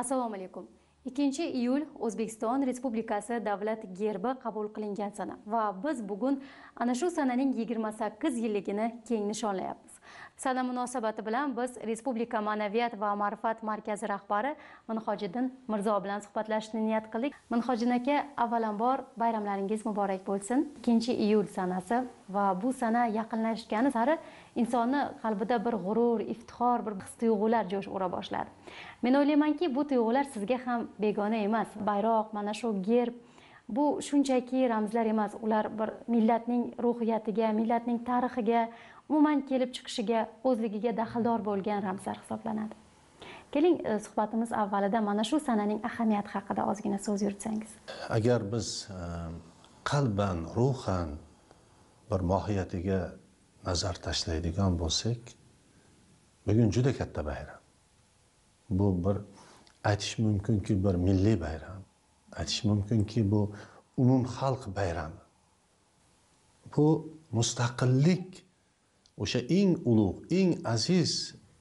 assalomu alaykum ikkinchi iyul o'zbekiston respublikasi davlat gerbi qabul qilingan sana va biz bugun ana shu sananing yigirma sakkiz yilligini keng nishonlayapmiz sana munosabati bilan biz respublika ma'naviyat va ma'rifat markazi rahbari minhojiddin mirzo bilan suhbatlashishni niyat qildik minhojiddin aka avvalambor bayramlaringiz muborak bo'lsin ikkinchi iyul sanasi va bu sana yaqinlashgani sari insonni qalbida bir g'urur iftixor bir his tuyg'ular jo'sh ura boshladi men o'ylaymanki bu tuyg'ular sizga ham begona emas bayroq mana shu gerb bu shunchaki ramzlar emas ular bir millatning ruhiyatiga millatning tarixiga umuman kelib chiqishiga o'zligiga daxldor bo'lgan ramzlar hisoblanadi keling e, suhbatimiz avvalida mana shu sananing ahamiyati haqida ozgina so'z yuritsangiz agar biz e, qalban ruhan bir mohiyatiga nazar tashlaydigan bo'lsak bugun juda katta bayram bu bir aytish mumkinki bir milliy bayram aytish mumkinki bu umumxalq bayrami bu mustaqillik o'sha eng ulug' eng aziz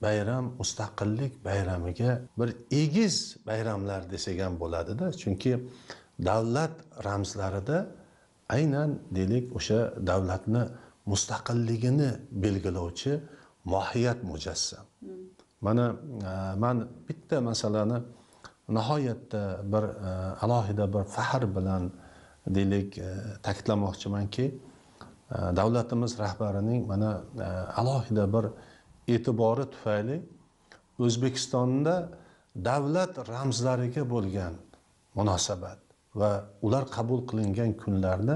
bayram mustaqillik bayramiga bir egiz bayramlar desak ham bo'ladida chunki davlat ramzlarida aynan deylik o'sha davlatni mustaqilligini belgilovchi mohiyat mujassam mana e, man bitta masalani nihoyatda bir e, alohida bir faxr bilan deylik e, ta'kidlamoqchimanki Э, davlatimiz rahbarining mana э, alohida bir e'tibori tufayli o'zbekistonda davlat ramzlariga bo'lgan munosabat va ular qabul qilingan kunlarni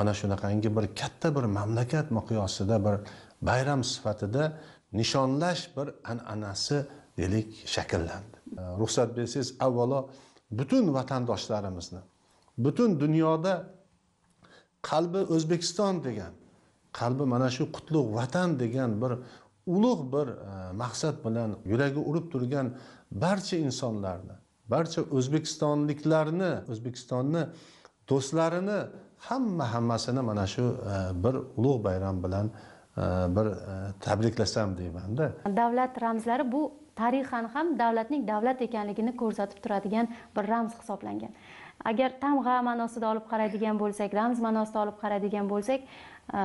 mana shunaqangi bir katta bir mamlakat miqyosida bir bayram sifatida nishonlash bir an'anasi deylik shakllandi э, ruxsat bersangiz avvalo butun vatandoshlarimizni butun dunyoda qalbi o'zbekiston degan qalbi mana shu qutlug' vatan degan bir ulug' bir e, maqsad bilan yuragi urib turgan barcha insonlarni barcha o'zbekistonliklarni o'zbekistonni do'stlarini hamma hammasini mana shu e, bir ulug' bayram bilan e, bir e, tabriklasam deymanda davlat ramzlari bu tarixan ham davlatning davlat ekanligini ko'rsatib turadigan bir ramz hisoblangan agar tamg'a ma'nosida olib qaraydigan bo'lsak ramz ma'nosida olib qaraydigan bo'lsak e,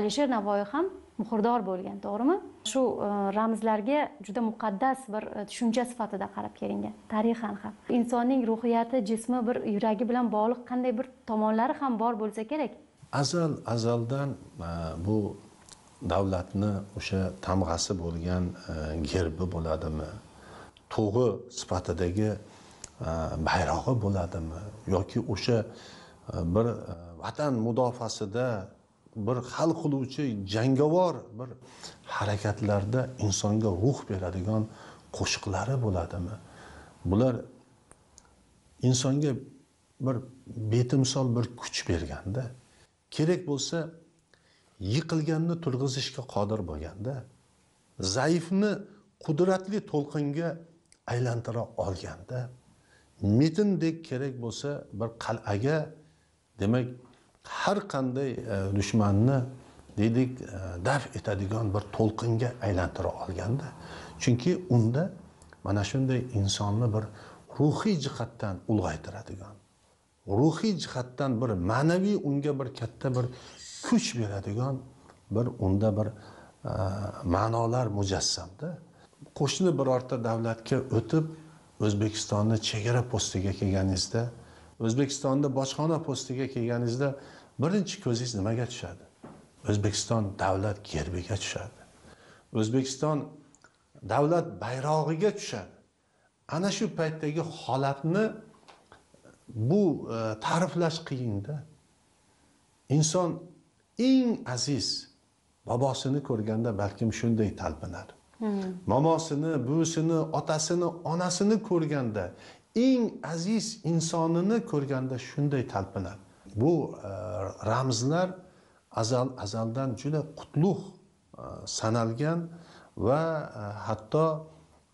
alisher navoiy ham muhrdor bo'lgan to'g'rimi shu e, ramzlarga juda muqaddas bir e, tushuncha sifatida qarab kelingan tarixan ham insonning ruhiyati jismi bir yuragi bilan bog'liq qanday bir tomonlari ham bor bo'lsa kerak azal azaldan bu davlatni o'sha tamg'asi bo'lgan gerbi bo'ladimi tug'i sifatidagi bayrog'i bo'ladimi yoki o'sha bir vatan mudofaasida bir hal qiluvchi jangovar bir harakatlarda insonga ruh beradigan qo'shiqlari bo'ladimi bular insonga bir betimsol bir kuch berganda kerak bo'lsa yiqilganni turg'izishga qodir bo'lganda zaifni qudratli to'lqinga aylantira olganda mitndek kerak bo'lsa bir qal'aga demak har qanday e, dushmanni deylik e, daf etadigan bir to'lqinga aylantira olganda chunki unda mana shunday insonni bir ruhiy jihatdan ulg'aytiradigan ruhiy jihatdan bir ma'naviy unga bir katta bir kuch beradigan bir unda bir e, ma'nolar mujassamda qo'shni birorta davlatga o'tib o'zbekistonni chegara postiga kelganingizda o'zbekistonni bojxona postiga kelganingizda birinchi ko'zingiz nimaga tushadi o'zbekiston davlat gerbiga tushadi o'zbekiston davlat bayrog'iga tushadi ana shu paytdagi holatni bu e, ta'riflash qiyinda inson eng aziz bobosini ko'rganda balkim shunday talpinar momosini buvisini otasini onasini ko'rganda eng aziz insonini ko'rganda shunday talpinadi bu e, ramzlar azal azaldan juda qutlug' e, sanalgan va e, hatto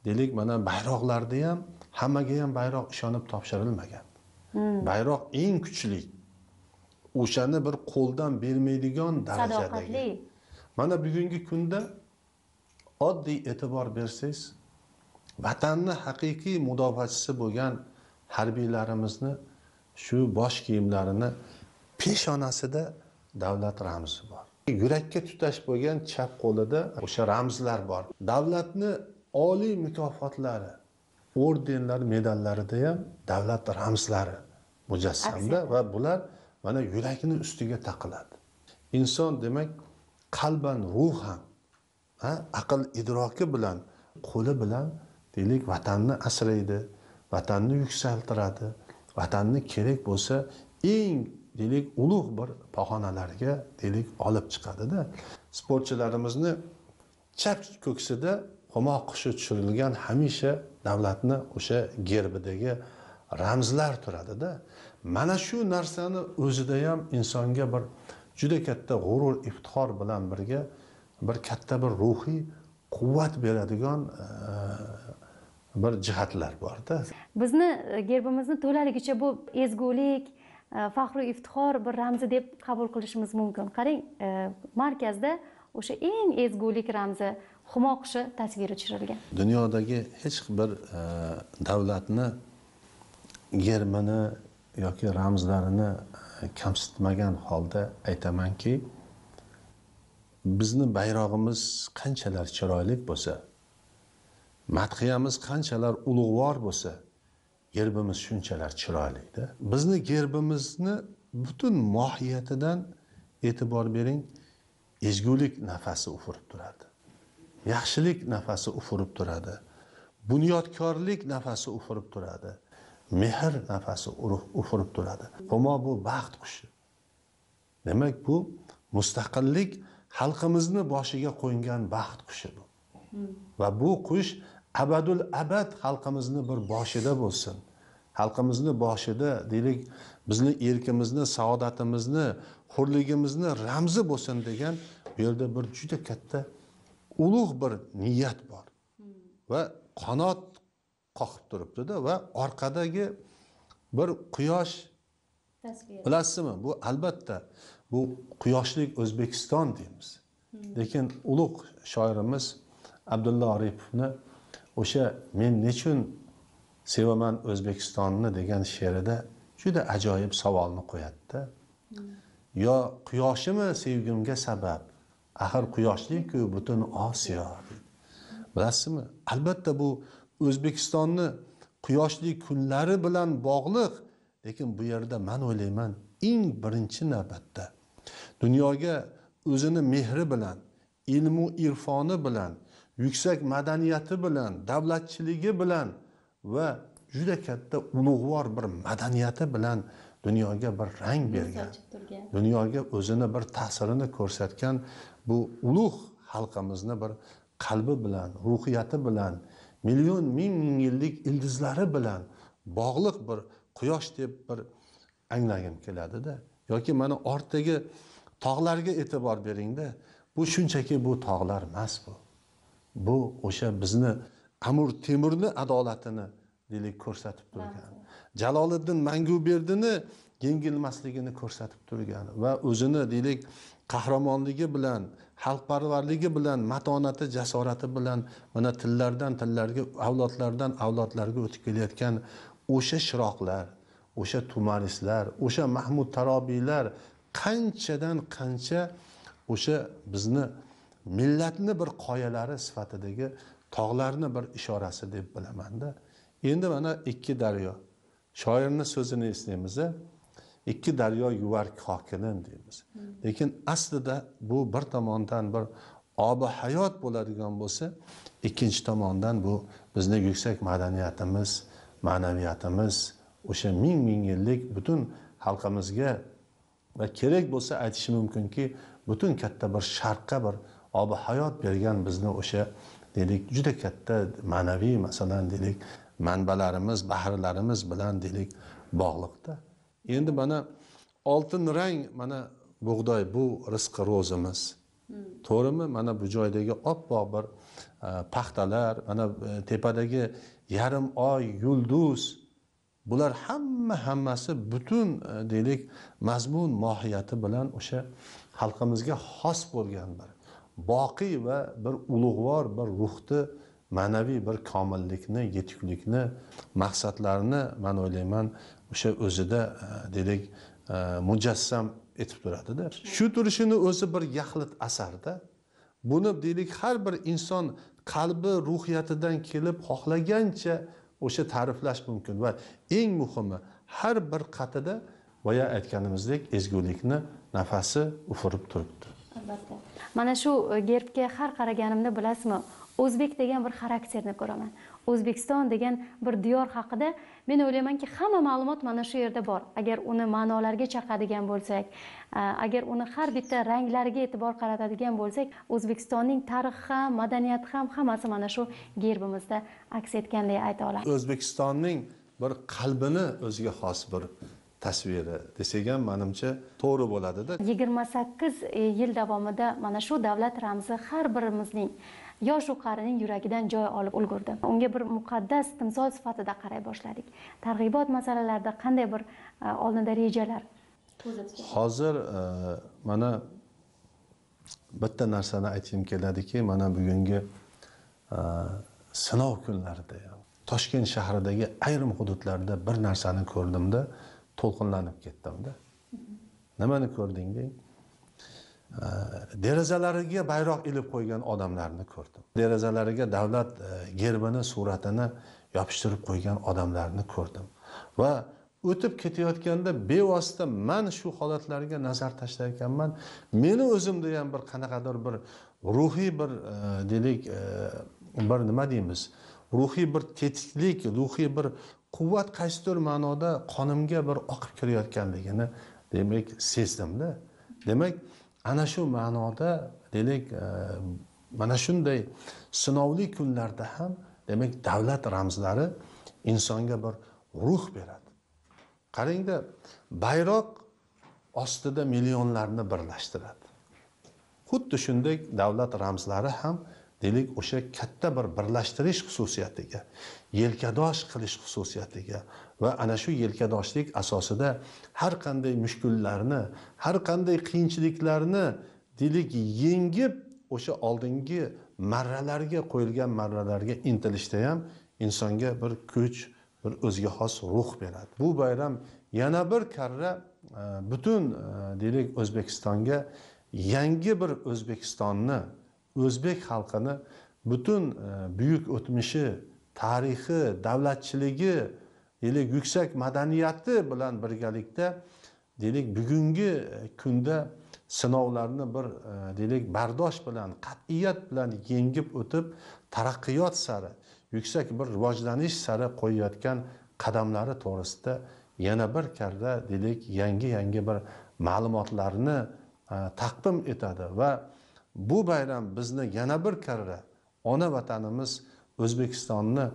deylik mana bayroqlarda ham hammaga ham bayroq ishonib topshirilmagan hmm. bayroq eng kuchli o'shani bir qo'ldan bermaydigan darajadagi mana bugungi kunda oddiy e'tibor bersangiz vatanni haqiqiy mudofaachisi bo'lgan harbiylarimizni shu bosh kiyimlarini peshonasida davlat ramzi bor yurakka tutash bo'lgan chap qo'lida o'sha ramzlar bor davlatni oliy mukofotlari ordenlar medallarida ham davlat ramzlari mujassamda va bular mana yurakni ustiga taqiladi inson demak qalban ruhan aql idroki bilan qo'li bilan deylik vatanni asraydi vatanni yuksaltiradi vatanni kerak bo'lsa eng deylik ulug' bir pog'onalarga deylik olib chiqadida sportchilarimizni chap ko'ksida humo qushi tushirilgan hamisha davlatni o'sha gerbidagi ramzlar turadida mana shu narsani o'zida ham insonga bir juda katta g'urur iftixor bilan birga bir katta bir ruhiy quvvat beradigan e, bir jihatlar borda bizni e, gerbimizni to'laligicha bu ezgulik e, faxru iftixor bir ramzi deb qabul qilishimiz mumkin qarang markazda o'sha eng ezgulik ramzi humo qushi tasviri tushirilgan dunyodagi hech bir davlatni gerbini yoki ramzlarini kamsitmagan holda aytamanki bizni bayrog'imiz qanchalar chiroyli bo'lsa madhiyamiz qanchalar ulug'vor bo'lsa gerbimiz shunchalar chiroylida bizni gerbimizni butun mohiyatidan e'tibor bering ezgulik nafasi ufurib turadi yaxshilik nafasi ufurib turadi bunyodkorlik nafasi ufurib turadi mehr nafasi ufurib turadi humo bu baxt qushi demak bu mustaqillik xalqimizni boshiga qo'ngan baxt qushi bu va bu qush abadul abad xalqimizni bir boshida bo'lsin xalqimizni boshida deylik bizni erkimizni saodatimizni hurligimizni ramzi bo'lsin degan bu yerda bir juda katta ulug' bir niyat bor va qanot qoqib turibdida va orqadagi bir quyosh bilasizmi bu albatta bu quyoshlik o'zbekiston deymiz lekin ulug' shoirimiz abdulla oripovni o'sha men nechun sevaman o'zbekistonni degan she'rida juda ajoyib savolni qo'yadida yo quyoshimi sevgimga sabab axir quyoshlikku butun osiyo bilasizmi albatta bu o'zbekistonni quyoshli kunlari bilan bog'liq lekin bu yerda man o'ylayman eng birinchi navbatda dunyoga o'zini mehri bilan ilmu irfoni bilan yuksak madaniyati bilan davlatchiligi bilan va juda katta ulug'vor bir madaniyati bilan dunyoga bir rang bergan dunyoga o'zini bir ta'sirini ko'rsatgan bu ulug' xalqimizni bir qalbi bilan ruhiyati bilan million ming ming yillik ildizlari bilan bog'liq bir quyosh deb bir anglagim keladida yoki mana ortdagi tog'larga e'tibor beringda bu shunchaki bu tog'lar emas bu bu o'sha bizni amir temurni adolatini deylik ko'rsatib turgan jaloliddin manguberdini yengilmasligini ko'rsatib turgan va o'zini deylik qahramonligi bilan xalqparvarligi bilan matonati jasorati bilan mana tillardan tillarga avlodlardan avlodlarga o'tib kelayotgan o'sha shiroqlar o'sha tumanislar o'sha mahmud tarobiylar qanchadan qancha o'sha bizni millatni bir qoyalari sifatidagi tog'larni bir ishorasi deb bilamanda endi mana ikki daryo shoirni so'zini eslaymiz ikki daryo yuvar kokilin deymiz lekin aslida bu bir tomondan bir obi hayot bo'ladigan bo'lsa ikkinchi tomondan bu bizni yuksak madaniyatimiz ma'naviyatimiz o'sha ming ming yillik butun xalqimizga va kerak bo'lsa aytishi mumkinki butun katta bir sharqqa bir obi hayot bergan bizni o'sha deylik juda katta ma'naviy masalan deylik manbalarimiz bahrlarimiz bilan deylik bog'liqda endi mana oltin rang mana bug'doy bu rizqi ro'zimiz to'g'rimi mana bu joydagi oppoq bir e, paxtalar mana e, tepadagi yarim oy yulduz bular hamma hammasi butun e, deylik mazmun mohiyati bilan o'sha xalqimizga xos bo'lgan bir boqiy va bir ulug'vor bir ruhni ma'naviy bir komillikni yetuklikni maqsadlarini man o'ylayman o'sha o'zida e, deylik e, mujassam etib turadida shu turishini o'zi bir yaxlit asarda buni deylik har bir inson qalbi ruhiyatidan kelib xohlagancha o'sha ta'riflash mumkin va eng muhimi har bir qatida boya aytganimizdek ezgulikni nafasi ufurib turibdi albatta mana shu e, gerbga har qaraganimda bilasizmi o'zbek degan bir xarakterni ko'raman o'zbekiston degan bir diyor haqida men o'ylaymanki hamma ma'lumot mana shu yerda bor agar uni ma'nolarga chaqadigan bo'lsak agar uni har bitta ranglariga e'tibor qaratadigan bo'lsak o'zbekistonning tarixi ham madaniyati ham hammasi mana shu gerbimizda aks etganday ayta olamiz o'zbekistonning bir qalbini o'ziga xos bir tasviri desak ham manimcha to'g'ri bo'ladida yigirma sakkiz yil davomida mana shu davlat ramzi har birimizning yosh o'qarining yuragidan joy olib ulgurdi unga bir muqaddas timsol sifatida qaray boshladik targ'ibot masalalarida qanday bir e, oldinda rejalar hozir e, mana bitta narsani aytgim keladiki mana bugungi e, sinov kunlarida toshkent shahridagi ayrim hududlarda bir narsani ko'rdimda to'lqinlanib ketdimda nimani ko'rding deng derazalariga bayroq ilib qo'ygan odamlarni ko'rdim derazalariga davlat e, gerbini suratini yopishtirib qo'ygan odamlarni ko'rdim va o'tib ketayotganda bevosita man shu holatlarga nazar tashlar ekanman meni o'zimda ham bir qanaqadir bir ruhiy bir e, deylik e, bir nima deymiz ruhiy bir tetiklik ruhiy bir quvvat qaysidir ma'noda qonimga bir oqib kirayotganligini demak sezdimda demak ana shu ma'noda deylik e, mana shunday sinovli kunlarda ham demak davlat ramzlari insonga bir ruh beradi qarangda bayroq ostida millionlarni birlashtiradi xuddi shunday davlat ramzlari ham deylik o'sha katta bir birlashtirish xususiyatiga yelkadosh qilish xususiyatiga va ana shu yelkadoshlik asosida har qanday mushkullarni har qanday qiyinchiliklarni deylik yengib o'sha oldingi marralarga qo'yilgan marralarga intilishda ham insonga bir kuch bir o'ziga xos ruh beradi bu bayram yana bir karra e, butun e, deylik o'zbekistonga yangi bir o'zbekistonni o'zbek xalqini butun e, buyuk o'tmishi tarixi davlatchiligi deylik yuksak madaniyati bilan birgalikda deylik bugungi kunda sinovlarni bir e, deylik bardosh bilan qat'iyat bilan yengib o'tib taraqqiyot sari yuksak bir rivojlanish sari qo'yayotgan qadamlari to'g'risida yana bir karra deylik yangi yangi bir ma'lumotlarni e, taqdim etadi va bu bayram bizni yana bir karra ona vatanimiz o'zbekistonni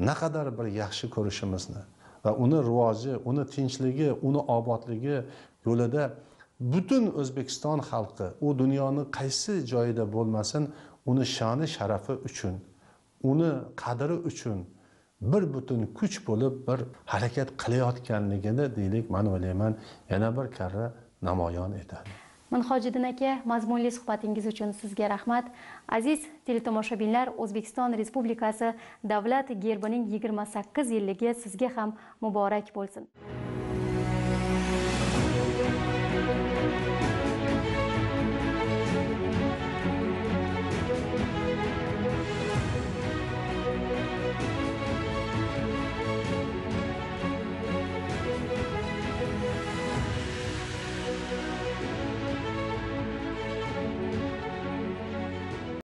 naqadar bir yaxshi ko'rishimizni va uni rivoji uni tinchligi uni obodligi yo'lida butun o'zbekiston xalqi u dunyoni qaysi joyida bo'lmasin uni shoni sharafi uchun uni qadri uchun bir butun kuch bo'lib bir harakat qilayotganligini deylik man o'ylayman yana bir karra namoyon etadi minhojiddin aka mazmunli suhbatingiz uchun sizga rahmat aziz teletomoshabinlar o'zbekiston respublikasi davlat gerbining 28 yilligi sizga ham muborak bo'lsin